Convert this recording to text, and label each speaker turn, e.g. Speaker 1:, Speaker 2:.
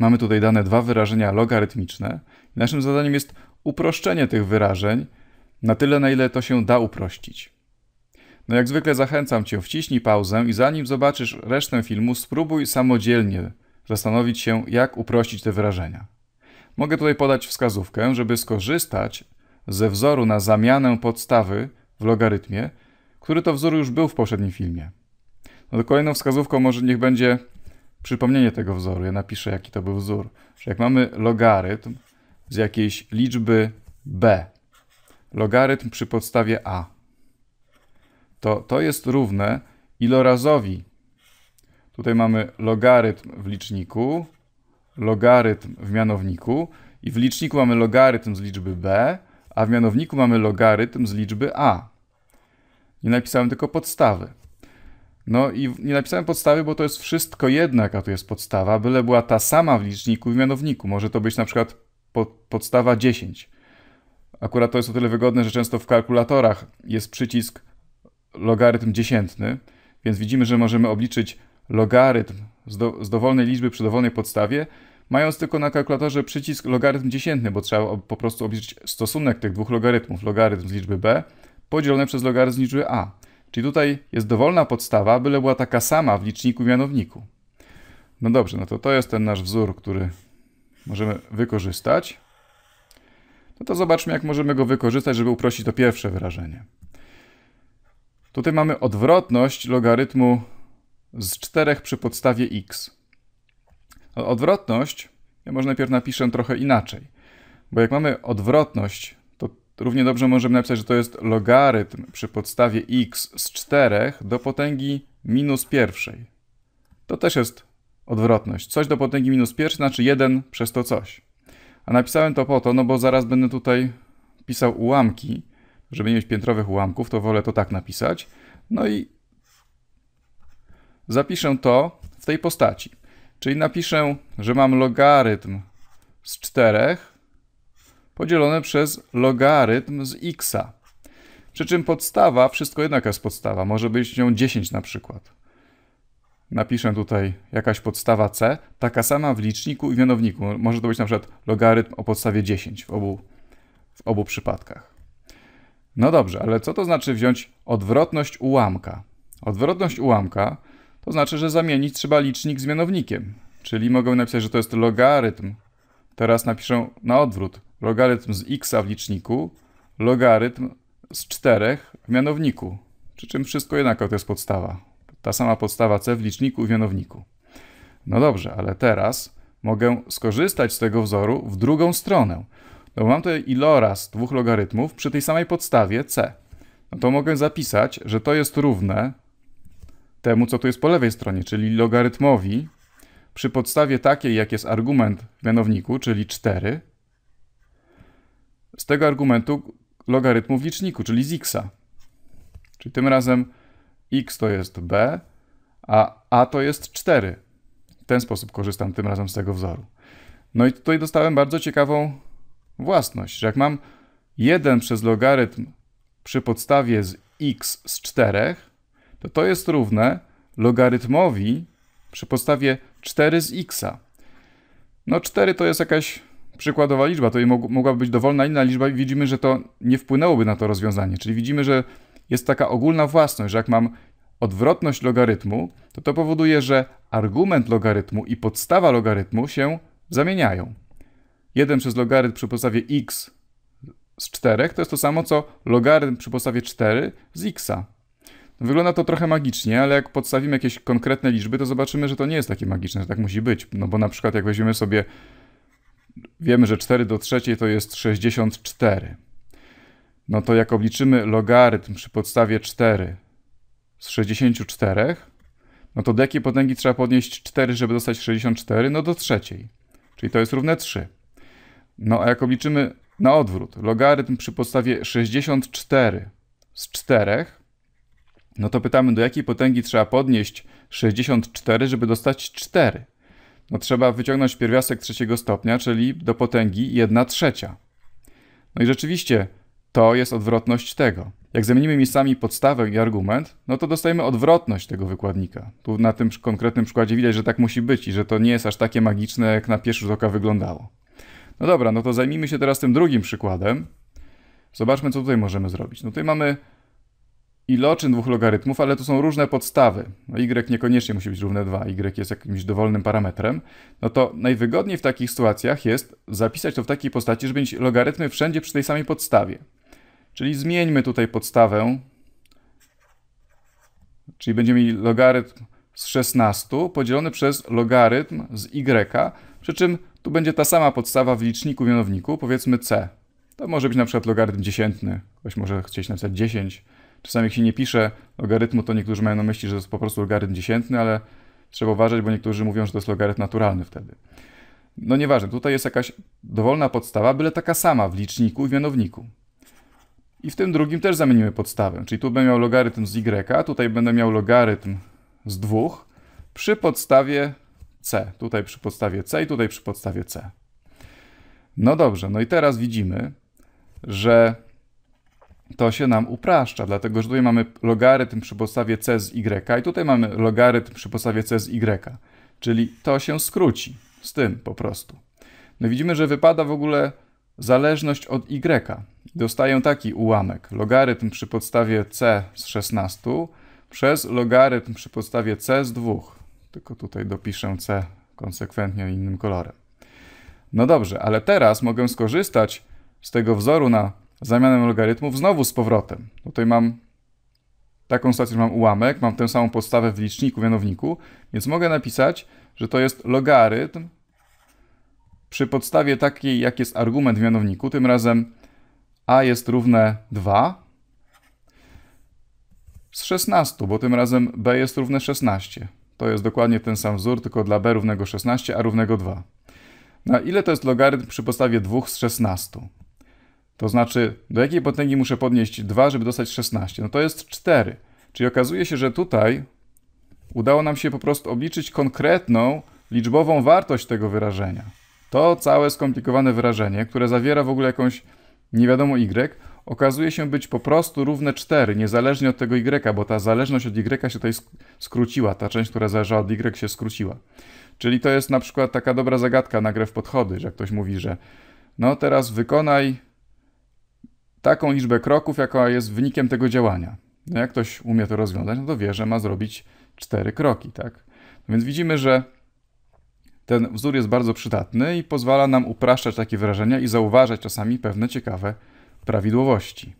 Speaker 1: Mamy tutaj dane dwa wyrażenia logarytmiczne. Naszym zadaniem jest uproszczenie tych wyrażeń na tyle, na ile to się da uprościć. No jak zwykle zachęcam Cię, wciśnij pauzę i zanim zobaczysz resztę filmu, spróbuj samodzielnie zastanowić się, jak uprościć te wyrażenia. Mogę tutaj podać wskazówkę, żeby skorzystać ze wzoru na zamianę podstawy w logarytmie, który to wzór już był w poprzednim filmie. No to kolejną wskazówką może niech będzie przypomnienie tego wzoru. Ja napiszę, jaki to był wzór. Że jak mamy logarytm z jakiejś liczby b, logarytm przy podstawie a, to to jest równe ilorazowi. Tutaj mamy logarytm w liczniku, logarytm w mianowniku i w liczniku mamy logarytm z liczby b, a w mianowniku mamy logarytm z liczby a. Nie napisałem tylko podstawy. No i nie napisałem podstawy, bo to jest wszystko jedna, jaka tu jest podstawa, byle była ta sama w liczniku i w mianowniku. Może to być na przykład podstawa 10. Akurat to jest o tyle wygodne, że często w kalkulatorach jest przycisk logarytm dziesiętny, więc widzimy, że możemy obliczyć logarytm z, do, z dowolnej liczby przy dowolnej podstawie, mając tylko na kalkulatorze przycisk logarytm dziesiętny, bo trzeba po prostu obliczyć stosunek tych dwóch logarytmów, logarytm z liczby b podzielone przez logarytm z liczby a. Czyli tutaj jest dowolna podstawa, byle była taka sama w liczniku mianowniku. No dobrze, no to to jest ten nasz wzór, który możemy wykorzystać. No to zobaczmy, jak możemy go wykorzystać, żeby uprościć to pierwsze wyrażenie. Tutaj mamy odwrotność logarytmu z 4 przy podstawie x. No, odwrotność, ja może najpierw napiszę trochę inaczej, bo jak mamy odwrotność to równie dobrze możemy napisać, że to jest logarytm przy podstawie x z 4 do potęgi minus pierwszej. To też jest odwrotność. Coś do potęgi minus pierwszej znaczy 1 przez to coś. A napisałem to po to, no bo zaraz będę tutaj pisał ułamki. Żeby nie mieć piętrowych ułamków, to wolę to tak napisać. No i zapiszę to w tej postaci. Czyli napiszę, że mam logarytm z 4 podzielone przez logarytm z x'a. Przy czym podstawa, wszystko jednak jest podstawa, może być nią 10 na przykład. Napiszę tutaj jakaś podstawa c, taka sama w liczniku i mianowniku. Może to być na przykład logarytm o podstawie 10 w obu, w obu przypadkach. No dobrze, ale co to znaczy wziąć odwrotność ułamka? Odwrotność ułamka to znaczy, że zamienić trzeba licznik z mianownikiem. Czyli mogę napisać, że to jest logarytm. Teraz napiszę na odwrót logarytm z x w liczniku, logarytm z 4 w mianowniku. Przy czym wszystko jednako to jest podstawa. Ta sama podstawa c w liczniku i w mianowniku. No dobrze, ale teraz mogę skorzystać z tego wzoru w drugą stronę. No mam tutaj iloraz dwóch logarytmów przy tej samej podstawie c. No to mogę zapisać, że to jest równe temu, co tu jest po lewej stronie, czyli logarytmowi przy podstawie takiej, jak jest argument w mianowniku, czyli 4, z tego argumentu logarytmu w liczniku, czyli z x'a. Czyli tym razem x to jest b, a a to jest 4. W ten sposób korzystam tym razem z tego wzoru. No i tutaj dostałem bardzo ciekawą własność, że jak mam 1 przez logarytm przy podstawie z x z 4, to to jest równe logarytmowi przy podstawie 4 z x'a. No 4 to jest jakaś przykładowa liczba, to mogłaby być dowolna inna liczba i widzimy, że to nie wpłynęłoby na to rozwiązanie. Czyli widzimy, że jest taka ogólna własność, że jak mam odwrotność logarytmu, to to powoduje, że argument logarytmu i podstawa logarytmu się zamieniają. 1 przez logarytm przy podstawie x z 4 to jest to samo co logarytm przy podstawie 4 z x'a. Wygląda to trochę magicznie, ale jak podstawimy jakieś konkretne liczby, to zobaczymy, że to nie jest takie magiczne, że tak musi być. No bo na przykład jak weźmiemy sobie Wiemy, że 4 do 3 to jest 64. No to jak obliczymy logarytm przy podstawie 4 z 64, no to do jakiej potęgi trzeba podnieść 4, żeby dostać 64? No do trzeciej. Czyli to jest równe 3. No a jak obliczymy na odwrót logarytm przy podstawie 64 z 4, no to pytamy, do jakiej potęgi trzeba podnieść 64, żeby dostać 4? no trzeba wyciągnąć pierwiastek trzeciego stopnia, czyli do potęgi 1 trzecia. No i rzeczywiście to jest odwrotność tego. Jak zamienimy miejscami podstawę i argument, no to dostajemy odwrotność tego wykładnika. Tu na tym konkretnym przykładzie widać, że tak musi być i że to nie jest aż takie magiczne, jak na pierwszy rzut oka wyglądało. No dobra, no to zajmijmy się teraz tym drugim przykładem. Zobaczmy, co tutaj możemy zrobić. No tutaj mamy iloczyn dwóch logarytmów, ale to są różne podstawy. No, y niekoniecznie musi być równe 2, y jest jakimś dowolnym parametrem. No to najwygodniej w takich sytuacjach jest zapisać to w takiej postaci, żeby mieć logarytmy wszędzie przy tej samej podstawie. Czyli zmieńmy tutaj podstawę, czyli będziemy mieli logarytm z 16 podzielony przez logarytm z y, przy czym tu będzie ta sama podstawa w liczniku, mianowniku, powiedzmy c. To może być na przykład logarytm dziesiętny, ktoś może chcieć napisać 10, Czasami jak się nie pisze logarytmu, to niektórzy mają na myśli, że to jest po prostu logarytm dziesiętny, ale trzeba uważać, bo niektórzy mówią, że to jest logarytm naturalny wtedy. No nieważne, tutaj jest jakaś dowolna podstawa, byle taka sama w liczniku i w mianowniku. I w tym drugim też zamienimy podstawę, czyli tu będę miał logarytm z y, tutaj będę miał logarytm z 2 przy podstawie c, tutaj przy podstawie c i tutaj przy podstawie c. No dobrze, no i teraz widzimy, że to się nam upraszcza, dlatego że tutaj mamy logarytm przy podstawie c z y i tutaj mamy logarytm przy podstawie c z y, czyli to się skróci z tym po prostu. No widzimy, że wypada w ogóle zależność od y. Dostaję taki ułamek. Logarytm przy podstawie c z 16 przez logarytm przy podstawie c z 2. Tylko tutaj dopiszę c konsekwentnie innym kolorem. No dobrze, ale teraz mogę skorzystać z tego wzoru na zamianem logarytmów znowu z powrotem. Tutaj mam taką sytuację, że mam ułamek, mam tę samą podstawę w liczniku, mianowniku, więc mogę napisać, że to jest logarytm przy podstawie takiej, jak jest argument w mianowniku, tym razem a jest równe 2 z 16, bo tym razem b jest równe 16. To jest dokładnie ten sam wzór, tylko dla b równego 16, a równego 2. Na ile to jest logarytm przy podstawie 2 z 16? To znaczy, do jakiej potęgi muszę podnieść 2, żeby dostać 16? No to jest 4. Czyli okazuje się, że tutaj udało nam się po prostu obliczyć konkretną liczbową wartość tego wyrażenia. To całe skomplikowane wyrażenie, które zawiera w ogóle jakąś nie wiadomo y, okazuje się być po prostu równe 4, niezależnie od tego y, bo ta zależność od y się tutaj skróciła, ta część, która zależała od y się skróciła. Czyli to jest na przykład taka dobra zagadka na grę w podchody, że ktoś mówi, że no teraz wykonaj taką liczbę kroków, jaka jest wynikiem tego działania. No jak ktoś umie to rozwiązać, no to wie, że ma zrobić cztery kroki, tak? Więc widzimy, że ten wzór jest bardzo przydatny i pozwala nam upraszczać takie wrażenia i zauważać czasami pewne ciekawe prawidłowości.